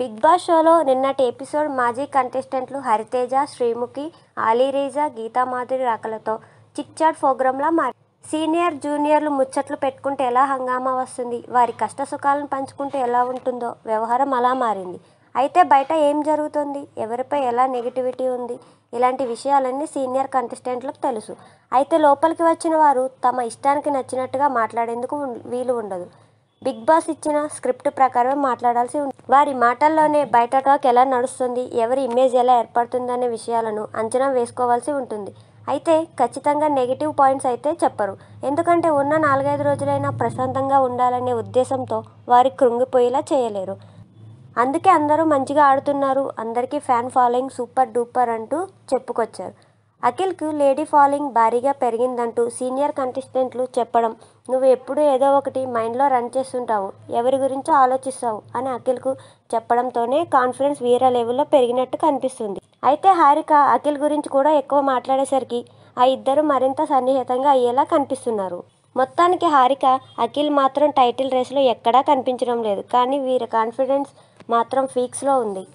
big boss షోలో నిన్నటి episode మాజీ కంటెస్టెంట్లు హరితేజ శ్రీముఖి ఆలీరేజా గీతామాధురి రాకలతో చిక్చాట్ ప్రోగ్రాంలా మారి సీనియర్ జూనియర్లు ముచ్చట్లు పెట్టుకుంటే ఎలా హంగామా వస్తుంది వారి కష్ట సుఖాలను పంచుకుంటే ఎలా ఉంటుందో వ్యవహారం అలా మారింది అయితే బయట ఏం జరుగుతుంది ఎవరిపై ఎలా నెగిటివిటీ ఉంది ఇలాంటి విషయాలన్నీ సీనియర్ కంటెస్టెంట్లకు తెలుసు అయితే లోపలికి వచ్చిన వారు తమ ఇష్టానికి నచ్చినట్టుగా మాట్లాడేందుకు వీలు ఉండదు బిగ్ బాస్ ఇచ్చిన స్క్రిప్ట్ ప్రకారం మాట్లాడాల్సి ఉంది వారి మాటల్లోనే బయట టాక్ ఎలా నడుస్తుంది ఎవరి ఇమేజ్ ఎలా ఏర్పడుతుందనే విషయాలను అంచనా వేసుకోవాల్సి ఉంటుంది అయితే ఖచ్చితంగా నెగిటివ్ పాయింట్స్ అయితే చెప్పరు ఎందుకంటే ఉన్న నాలుగైదు రోజులైనా ప్రశాంతంగా ఉండాలనే ఉద్దేశంతో వారి కృంగిపోయేలా చేయలేరు అందుకే అందరూ మంచిగా ఆడుతున్నారు అందరికీ ఫ్యాన్ ఫాలోయింగ్ సూపర్ డూపర్ అంటూ చెప్పుకొచ్చారు అఖిల్కు లేడీ ఫాలోయింగ్ భారీగా పెరిగిందంటూ సీనియర్ కంటెస్టెంట్లు చెప్పడం నువ్వు ఎప్పుడు ఏదో ఒకటి మైండ్లో రన్ చేస్తుంటావు ఎవరి గురించో ఆలోచిస్తావు అని అఖిల్కు చెప్పడంతోనే కాన్ఫిడెన్స్ వీరా లెవెల్లో పెరిగినట్టు కనిపిస్తుంది అయితే హారిక అఖిల్ గురించి కూడా ఎక్కువ మాట్లాడేసరికి ఆ ఇద్దరు మరింత సన్నిహితంగా అయ్యేలా కనిపిస్తున్నారు మొత్తానికి హారిక అఖిల్ మాత్రం టైటిల్ రేస్లో ఎక్కడా కనిపించడం లేదు కానీ వీరి కాన్ఫిడెన్స్ మాత్రం ఫీక్స్లో ఉంది